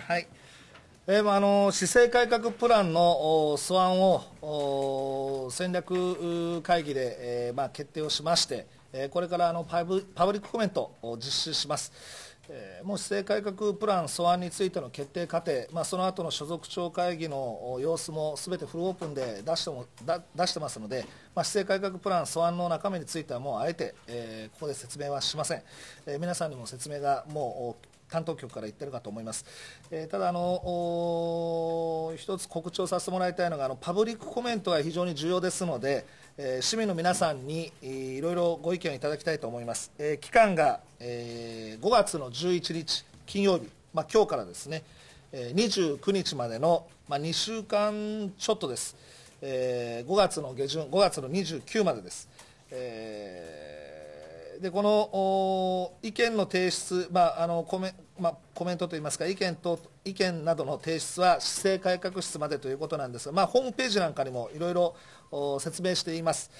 はい。えー、あの市政改革プランの素案を戦略会議で、えーまあ、決定をしまして、えー、これからあのパブパブリックコメントを実施します、えもう市政改革プラン素案についての決定過程、まあ、その後の所属庁会議の様子もすべてフルオープンで出してもだ出してますので、まあ、市政改革プラン素案の中身についてはもうあえて、えー、ここで説明はしません、えー、皆さんにも説明がもう担当局から言ってるかと思います、えー、ただあの、一つ告知をさせてもらいたいのがあの、パブリックコメントが非常に重要ですので、えー、市民の皆さんに、えいろいろご意見いただきたいと思います、えー、期間が、えー、5月の11日、金曜日、まあ今日からですね、えー、29日までの、まあ、2週間ちょっとです、えー、5月の下旬、5月の29までです。えーでこの意見の提出、まああのコメまあ、コメントといいますか意見と、意見などの提出は、市政改革室までということなんですが、まあ、ホームページなんかにもいろいろ説明しています。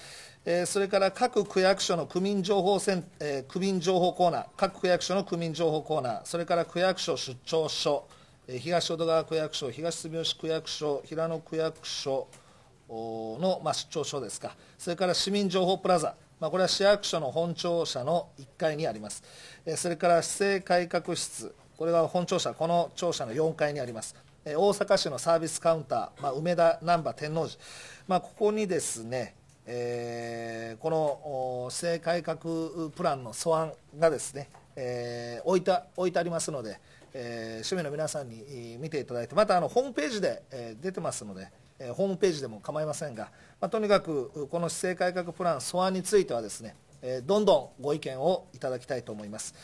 えー、それから各区役所の区民情報セン、えー、区民情報コーナー、各区役所の区民情報コーナー、それから区役所出張所、えー、東淀川区役所、東住吉区役所、平野区役所の、まあ、出張所ですか、それから市民情報プラザ、まあ、これは市役所の本庁舎の1階にあります。それから市政改革室、これは本庁舎、この庁舎の4階にあります。大阪市のサービスカウンター、まあ、梅田難波天王寺、まあ、ここにですね、えー、この市政改革プランの素案がですね、えー、置いた置いてありますので、えー、市民の皆さんに見ていただいて、またあのホームページで、えー、出てますので、えホームページでも構いませんが、まあ、とにかくこの施政改革プラン素案についてはですね、えどんどんご意見をいただきたいと思います。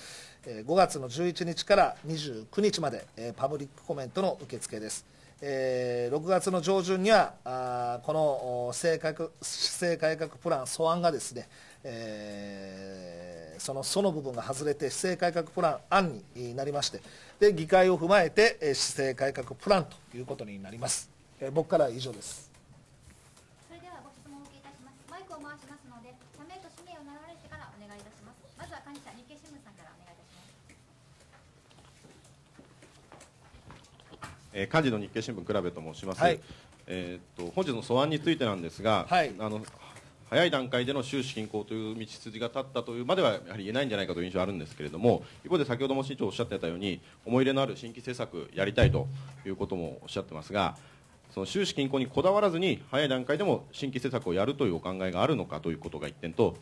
え5月の11日から29日まで、えパブリックコメントの受付です。えー、6月の上旬にはあこの施政改革プラン素案がですね、えー、その素の部分が外れて施政改革プラン案になりましてで議会を踏まえて施政改革プランということになります。え僕からは以上です。それではご質問をお受けいたします。マイクを回しますので、社名と氏名を名乗られてからお願いいたします。まずは幹事社日経新聞さんからお願いいたします。えー、幹事の日経新聞倉部と申します。はい、えっと本日の素案についてなんですが、はい、あの早い段階での収支均衡という道筋が立ったというまではやはり言えないんじゃないかという印象があるんですけれども一方で先ほども市長おっしゃってたように思い入れのある新規政策やりたいということもおっしゃってますがその収支均衡にこだわらずに早い段階でも新規施策をやるというお考えがあるのかということが1点と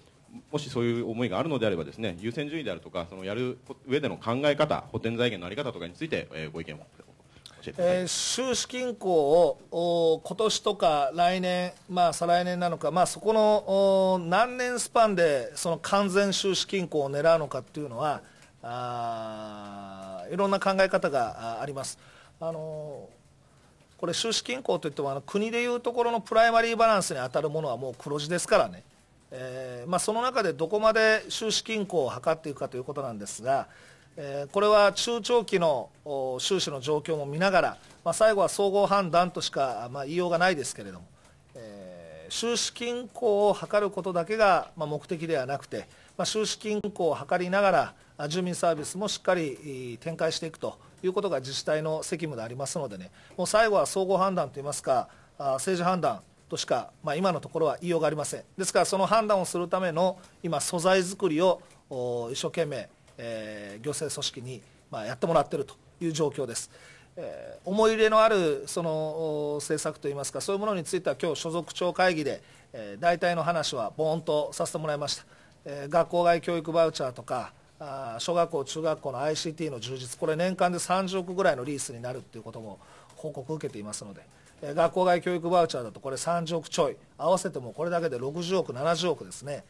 もしそういう思いがあるのであればですね優先順位であるとかそのやる上での考え方補填財源の在り方とかについて、えー、ご意見をええー、収支均衡を今年とか来年、まあ、再来年なのか、まあ、そこの何年スパンでその完全収支均衡を狙うのかっていうのはあいろんな考え方があります。あのーこれ、収支均衡といっても、あの国でいうところのプライマリーバランスに当たるものはもう黒字ですからね、えーまあ、その中でどこまで収支均衡を図っていくかということなんですが、えー、これは中長期の収支の状況も見ながら、まあ、最後は総合判断としか、まあ、言いようがないですけれども、えー、収支均衡を図ることだけが、まあ、目的ではなくて、まあ、収支均衡を図りながら、住民サービスもしっかり展開していくということが自治体の責務でありますのでね、もう最後は総合判断といいますか、政治判断としか、まあ、今のところは言いようがありません。ですから、その判断をするための今、素材作りを一生懸命、えー、行政組織に、まやってもらっているという状況です。え思い入れのあるその政策といいますか、そういうものについては、今日所属庁会議で、え大体の話はボーンとさせてもらいました。え学校外教育バウチャーとか、あ小学校、中学校の ICT の充実、これ年間で30億ぐらいのリースになるということも報告を受けていますので、え学校外教育バウチャーだとこれ30億ちょい、合わせてもこれだけで60億、70億ですね、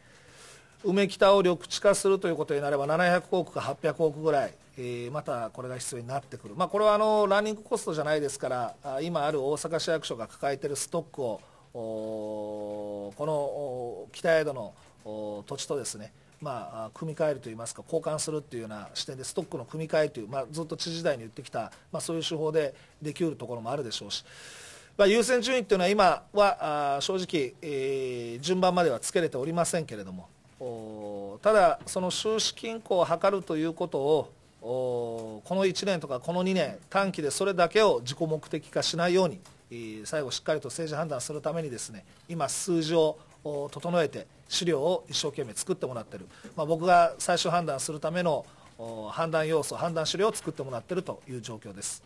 梅北を緑地化するということになれば700億か800億ぐらい、えまたこれが必要になってくる、まあ、これはあのランニングコストじゃないですから、今ある大阪市役所が抱えているストックを、この北江戸の土地とですね、まあ、組み替えるといいますか交換するっていうような視点でストックの組み替えという、まあ、ずっと知事時代に言ってきた、まあ、そういう手法でできうるところもあるでしょうし。まあ、優先順位というのは今は正直、えー、順番まではつけれておりませんけれどもただ、その収支均衡を図るということをこの1年とかこの2年短期でそれだけを自己目的化しないように最後、しっかりと政治判断するためにですね今、数字をを整えて資料を一生懸命作ってもらってる、まあ、僕が最終判断するための判断要素判断資料を作ってもらってるという状況です。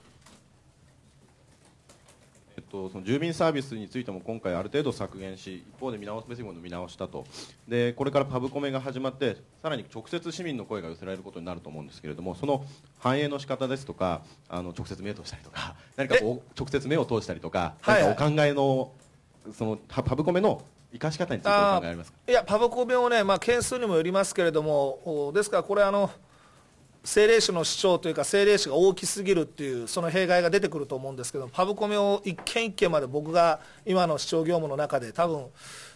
えっと、その住民サービスについても今回ある程度削減し一方で見直すべきものを見直したとでこれからパブコメが始まってさらに直接市民の声が寄せられることになると思うんですけれどもその反映の仕方ですとかあの直接目を通したりとか何かこう直接目を通したりとか何かお考えのそのパブコメの生かし方についてお考えありますかいや、パブコ病をね、まあ、件数にもよりますけれども、ですからこれあの、政令市の市長というか、政令市が大きすぎるっていう、その弊害が出てくると思うんですけど、パブコメを一件一件まで僕が今の市長業務の中で、多分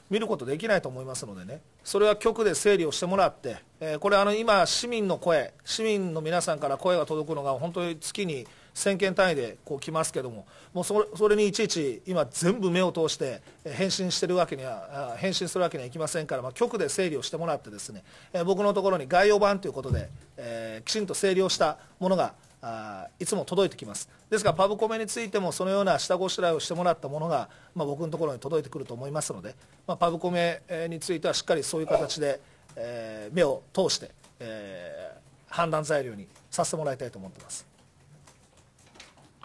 見ることできないと思いますのでね、それは局で整理をしてもらって、えー、これ、今、市民の声、市民の皆さんから声が届くのが、本当に月に1件単位でこう来ますけどももうそれにいちいち今全部目を通して返信してるわけには返信するわけにはいきませんから、まあ、局で整理をしてもらってですね、え僕のところに概要版ということで、えー、きちんと整理をしたものがあいつも届いてきますですからパブコメについてもそのような下ごしらえをしてもらったものが、まあ、僕のところに届いてくると思いますので、まあ、パブコメについてはしっかりそういう形で、えー、目を通して、えー、判断材料にさせてもらいたいと思ってます。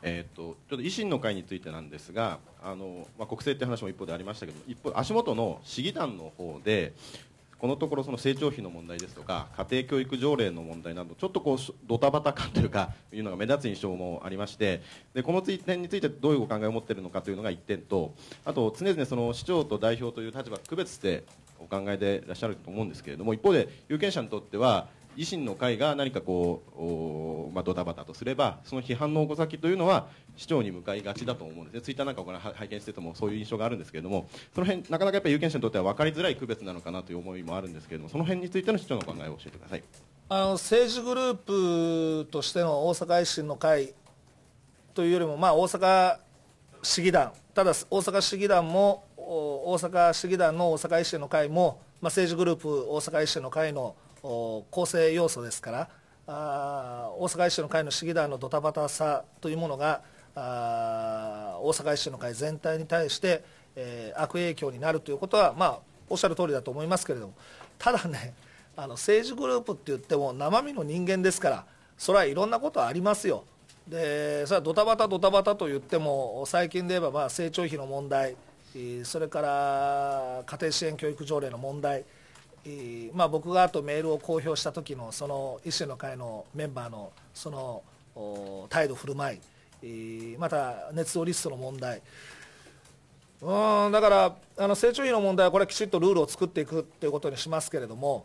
えーと、ちょっと維新の会についてなんですがあの、まあ、国政って話も一方でありましたけど一方足元の市議団の方でこのところその成長費の問題ですとか家庭教育条例の問題などちょっとこうドタバタ感というかいうのが目立つ印象もありましてでこの点についてどういうお考えを持っているのかというのが1点とあと常々その市長と代表という立場区別してお考えでいらっしゃると思うんですけれども一方で有権者にとっては維新の会が何かこう、まあ、ドタバタとすれば、その批判の矛先というのは市長に向かいがちだと思うんですね、ツイッターなんかを拝見しててもそういう印象があるんですけれども、その辺なかなかやっぱ有権者にとっては分かりづらい区別なのかなという思いもあるんですけれども、その辺についての市長の考えを教えてくださいあの政治グループとしての大阪維新の会というよりも、まあ、大阪市議団、ただ大阪市議団も、大阪市議団の大阪維新の会も、まあ、政治グループ大阪維新の会の構成要素ですからあ大阪維新の会の市議団のドタバタさというものがあ大阪維新の会全体に対して、えー、悪影響になるということは、まあ、おっしゃる通りだと思いますけれどもただねあの政治グループって言っても生身の人間ですからそれはいろんなことありますよでそれはドタバタドタバタと言っても最近で言えばまあ成長費の問題それから家庭支援教育条例の問題まあ、僕があとメールを公表した時のその維新の会のメンバーのその態度振る舞いまた熱動リストの問題うんだからあの成長費の問題はこれきちっとルールを作っていくということにしますけれども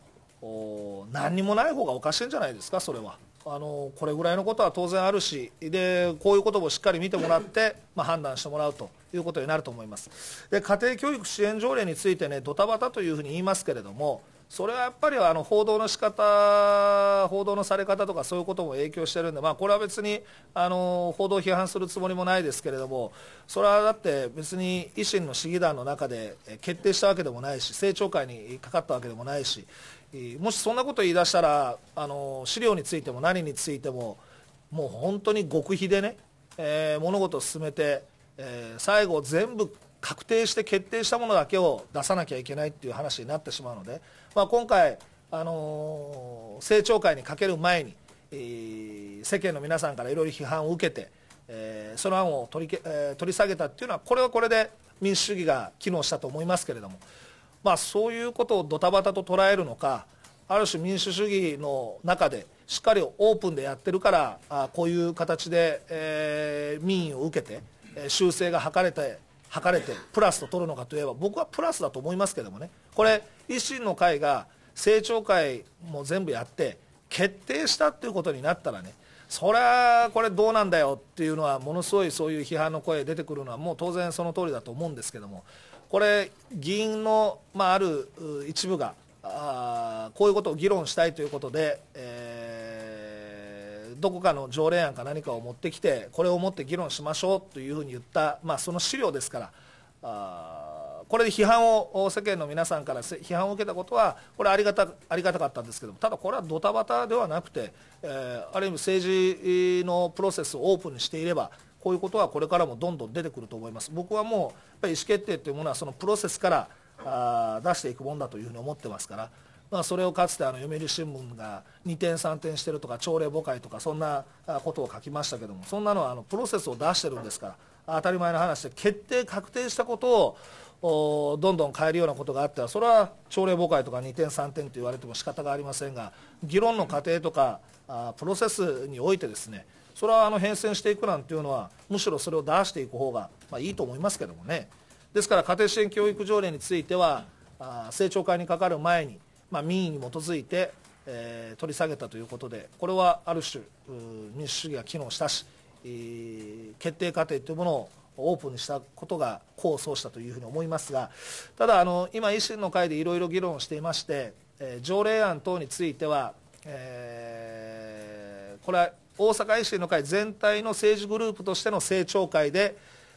何にもない方がおかしいんじゃないですかそれは。あのこれぐらいのことは当然あるしでこういうこともしっかり見てもらって、まあ、判断してもらうということになると思います。で家庭教育支援条例についてね、ドタバタというふうに言いますけれども、それはやっぱりあの報道の仕方報道のされ方とかそういうことも影響してるんで、まあ、これは別にあの報道を批判するつもりもないですけれども、それはだって別に維新の市議団の中で決定したわけでもないし、政調会にかかったわけでもないし、もしそんなこと言い出したら、あの資料についても何についても、もう本当に極秘でね、えー、物事を進めて、えー、最後全部確定して決定したものだけを出さなきゃいけないっていう話になってしまうので、まあ、今回、あのー、政調会にかける前に、えー、世間の皆さんからいろいろ批判を受けて、えー、その案を取り,、えー、取り下げたっていうのはこれはこれで民主主義が機能したと思いますけれども、まあ、そういうことをドタバタと捉えるのかある種民主主義の中でしっかりオープンでやってるからあこういう形で、えー、民意を受けて修正が図れて図れてプラスと取るのかといえば僕はプラスだと思いますけどもねこれ維新の会が政調会も全部やって決定したっていうことになったらねそりゃこれどうなんだよっていうのはものすごいそういう批判の声出てくるのはもう当然その通りだと思うんですけどもこれ議員の、まあ、ある一部があこういうことを議論したいということで、えーどこかの条例案か何かを持ってきてこれを持って議論しましょうというふうに言った、まあ、その資料ですからあこれで批判を世間の皆さんから批判を受けたことはこれありがたありがたかったんですけどただこれはドタバタではなくて、えー、ある意味政治のプロセスをオープンにしていればこういうことはこれからもどんどん出てくると思います僕はもうやっぱり意思決定というものはそのプロセスからあ出していくもんだというふうに思ってますから。まあ、それをかつてあの読売新聞が二転三転してるとか朝令暮改とかそんなことを書きましたけどもそんなのはあのプロセスを出してるんですから当たり前の話で決定確定したことをどんどん変えるようなことがあったらそれは朝令暮改とか二転三転と言われても仕方がありませんが議論の過程とかプロセスにおいてですねそれはあの変遷していくなんていうのはむしろそれを出していく方がまあいいと思いますけどもねですから家庭支援教育条例については政調会にかかる前にまあ、民意に基づいて、えー、取り下げたということで、これはある種、民主主義が機能したし、えー、決定過程というものをオープンにしたことが功を奏したというふうに思いますが、ただあの、今、維新の会でいろいろ議論していまして、えー、条例案等については、えー、これは大阪維新の会全体の政治グループとしての政調会で、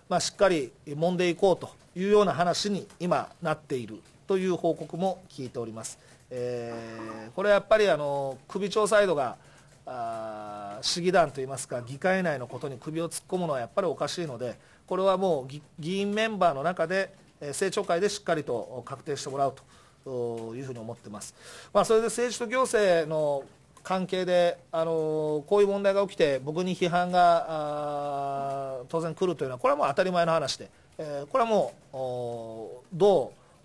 まあ、しっかり揉んでいこうというような話に今なっているという報告も聞いております。えー、これはやっぱりあの首長サイドがあ市議団といいますか議会内のことに首を突っ込むのはやっぱりおかしいのでこれはもう議員メンバーの中で政調会でしっかりと確定してもらうというふうに思ってます、まあ、それで政治と行政の関係で、あのこういう問題が起きて僕に批判が当然来るというのはこれはもう当たり前の話で、えー、これはもうどう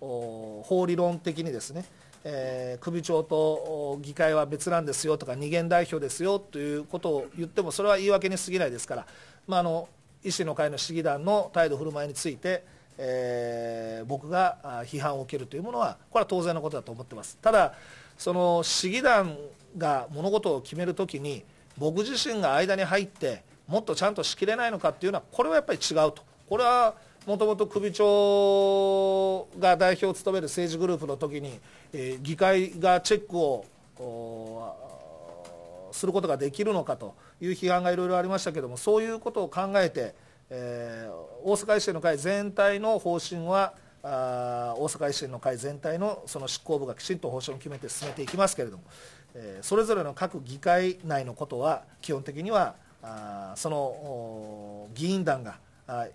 法理論的にですねえー、首長と議会は別なんですよとか、二元代表ですよということを言っても、それは言い訳に過ぎないですから、まあ、あの維新の会の市議団の態度、振る舞いについて、えー、僕が批判を受けるというものは、これは当然のことだと思ってます。ただその市議団が物事を決めるときに、僕自身が間に入って、もっとちゃんとしきれないのかっていうのは、これはやっぱり違うと、これはもともと首長が代表を務める政治グループの時に、えー、議会がチェックをすることができるのかという批判がいろいろありましたけれどもそういうことを考えて、えー、大阪維新の会全体の方針はあ大阪維新の会全体のその執行部がきちんと方針を決めて進めていきますけれども、えー、それぞれの各議会内のことは基本的にはあその議員団が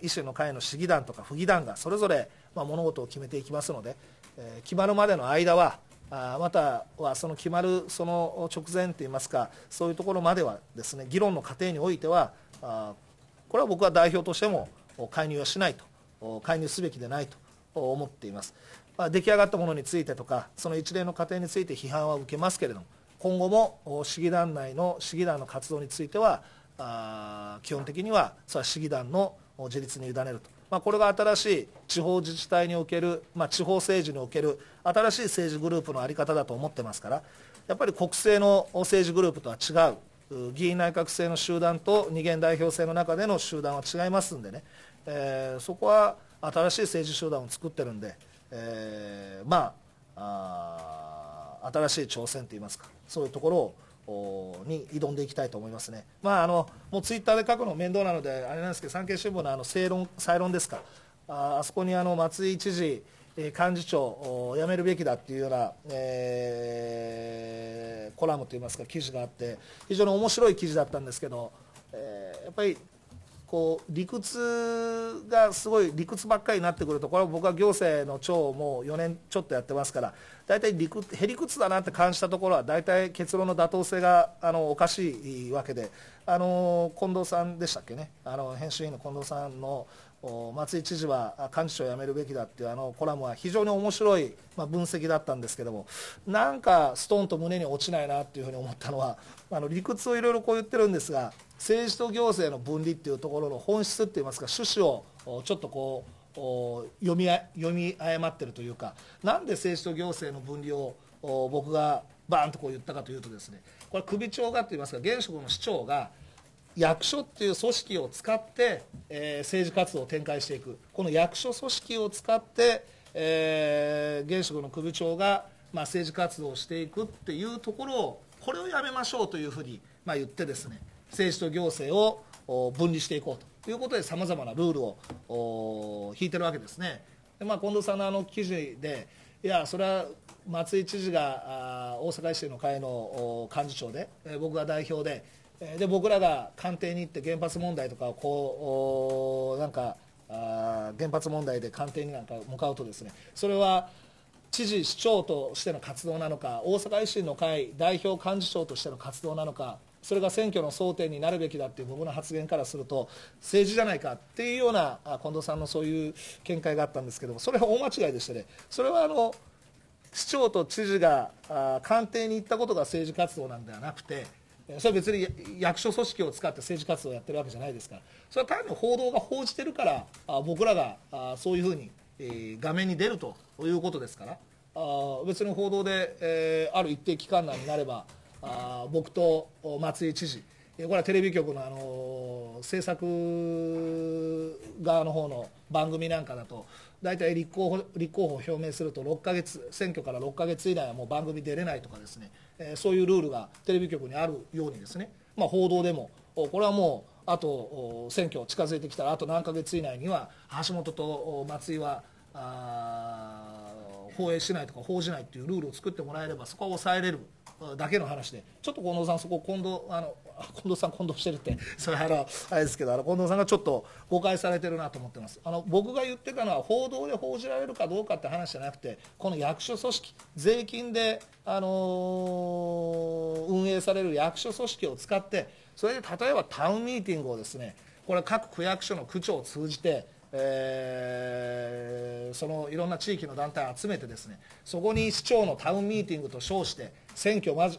維新の会の市議団とか府議団がそれぞれ、まあ、物事を決めていきますので、えー、決まるまでの間はあまたはその決まるその直前といいますかそういうところまではですね議論の過程においてはあこれは僕は代表としても介入はしないと介入すべきでないと思っています、まあ、出来上がったものについてとかその一連の過程について批判は受けますけれども今後も市議団内の市議団の活動についてはあ基本的にはそれは市議団の自立に委ねると、まあ、これが新しい地方自治体における、まあ、地方政治における新しい政治グループの在り方だと思ってますからやっぱり国政の政治グループとは違う議員内閣制の集団と二元代表制の中での集団は違いますんでね、えー、そこは新しい政治集団を作ってるんで、えー、まあ新しい挑戦といいますかそういうところをに挑んでいきたいと思いますね、まあ、あのもうツイッターで書くの面倒なので、あれなんですけど、産経新聞のあの正論、再論ですか、ああそこにあの松井知事、幹事長、辞めるべきだっていうような、えー、コラムといいますか、記事があって、非常に面白い記事だったんですけど、えー、やっぱりこう理屈がすごい理屈ばっかりになってくるとこれは僕は行政の長をもう4年ちょっとやってますから大体理屈へりくつだなって感じたところは大体結論の妥当性があのおかしいわけであの近藤さんでしたっけねあの編集委員の近藤さんの松井知事は幹事長を辞めるべきだっていうあのコラムは非常に面白い、まあ、分析だったんですけどもなんかストーンと胸に落ちないなっていうふうに思ったのはあの理屈をいろいろこう言ってるんですが政治と行政の分離っていうところの本質っていいますか趣旨をちょっとこう読み読み誤ってるというかなんで政治と行政の分離を僕がバーンとこう言ったかというとですねこれ首長がといいますか現職の市長が役所っていう組織を使って、えー、政治活動を展開していくこの役所組織を使って、えー、現職の首長が、まあ、政治活動をしていくっていうところをこれをやめましょうというふうに、まあ、言ってですね政治と行政を分離していこうと。ということでさまざまなルールを引いてるわけですね。でまあ、近藤さんのあの記事でいやそれは松井知事が大阪維新の会の幹事長で、え僕が代表でで僕らが官邸に行って原発問題とかをこうなんかあ原発問題で官邸になんか向かうとですねそれは知事市長としての活動なのか大阪維新の会代表幹事長としての活動なのかそれが選挙の争点になるべきだっていう僕の発言からすると、政治じゃないかっていうような近藤さんのそういう見解があったんですけども、それは大間違いでしてね、それはあの市長と知事が官邸に行ったことが政治活動なんではなくて、それは別に役所組織を使って政治活動をやってるわけじゃないですから、それは単に報道が報じてるから、僕らがそういうふうに画面に出るということですから、別に報道である一定期間内になれば、あ僕と松井知事、これはテレビ局の、あのー、制作側の方の番組なんかだと、大体立候補立候補を表明すると6ヶ月、選挙から6か月以内はもう番組出れないとかですね、えー、そういうルールがテレビ局にあるようにですね、まあ、報道でも、これはもう、あと選挙近づいてきたら、あと何ヶ月以内には、橋本と松井は、あ放映しないとか報じないっていうルールを作ってもらえれば、そこは抑えれるだけの話でちょっと近藤さんそこ近藤あの 近藤さん近藤してるって それあのあれですけどあの近藤さんがちょっと誤解されてるなと思ってますあの僕が言ってたのは報道で報じられるかどうかって話じゃなくてこの役所組織税金で、あのー、運営される役所組織を使ってそれで例えばタウンミーティングをですねこれ各区役所の区長を通じてえー、そのいろんな地域の団体を集めてですねそこに市長のタウンミーティングと称して選挙まじ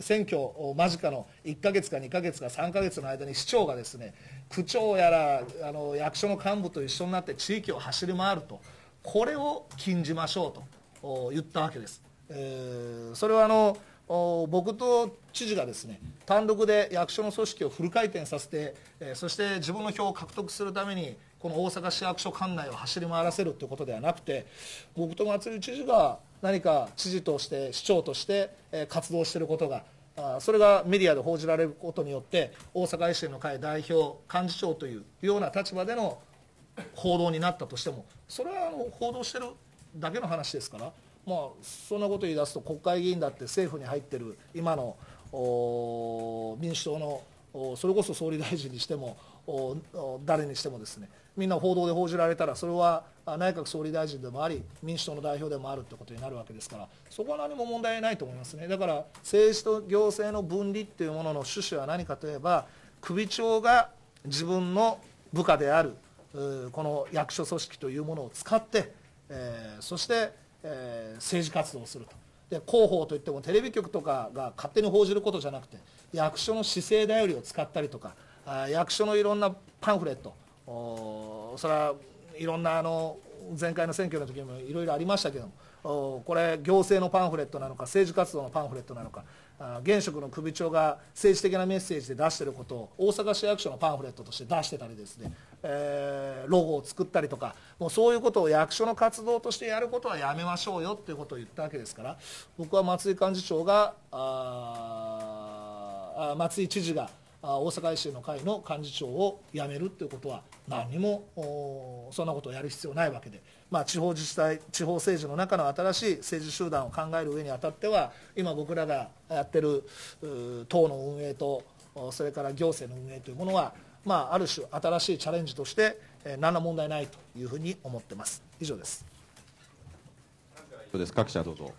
選挙を間近の1か月か2か月か3か月の間に市長がですね区長やらあの役所の幹部と一緒になって地域を走り回るとこれを禁じましょうと言ったわけです。えー、それはあの僕と知事がですね単独で役所の組織をフル回転させて、えそして自分の票を獲得するためにこの大阪市役所管内を走り回らせるということではなくて僕と松井知事が何か知事として市長として、え活動していることがそれがメディアで報じられることによって大阪維新の会代表幹事長というような立場での報道になったとしてもそれはあの報道してるだけの話ですからもうそんなこと言い出すと国会議員だって政府に入ってる今の民主党のそれこそ総理大臣にしても誰にしてもですねみんな報道で報じられたらそれは内閣総理大臣でもあり民主党の代表でもあるということになるわけですからそこは何も問題ないと思いますねだから政治と行政の分離っていうものの趣旨は何かといえば首長が自分の部下であるこの役所組織というものを使って、えー、そしてえー、政治活動をするとで広報といってもテレビ局とかが勝手に報じることじゃなくて役所の姿勢だよりを使ったりとかあ役所のいろんなパンフレットおそれはいろんなあの前回の選挙の時にもいろいろありましたけどもこれ行政のパンフレットなのか政治活動のパンフレットなのか現職の首長が政治的なメッセージで出していることを大阪市役所のパンフレットとして出してたりですね、えー、ロゴを作ったりとかもうそういうことを役所の活動としてやることはやめましょうよっていうことを言ったわけですから僕は松井幹事長があ松井知事が大阪維新の会の幹事長を辞めるということは何にもそんなことをやる必要ないわけで、まあ、地方自治体地方政治の中の新しい政治集団を考える上にあたっては今僕らがやってる党の運営とそれから行政の運営というものは、まあ、ある種新しいチャレンジとして何ら問題ないというふうに思ってます以上です。そうです各社どうぞ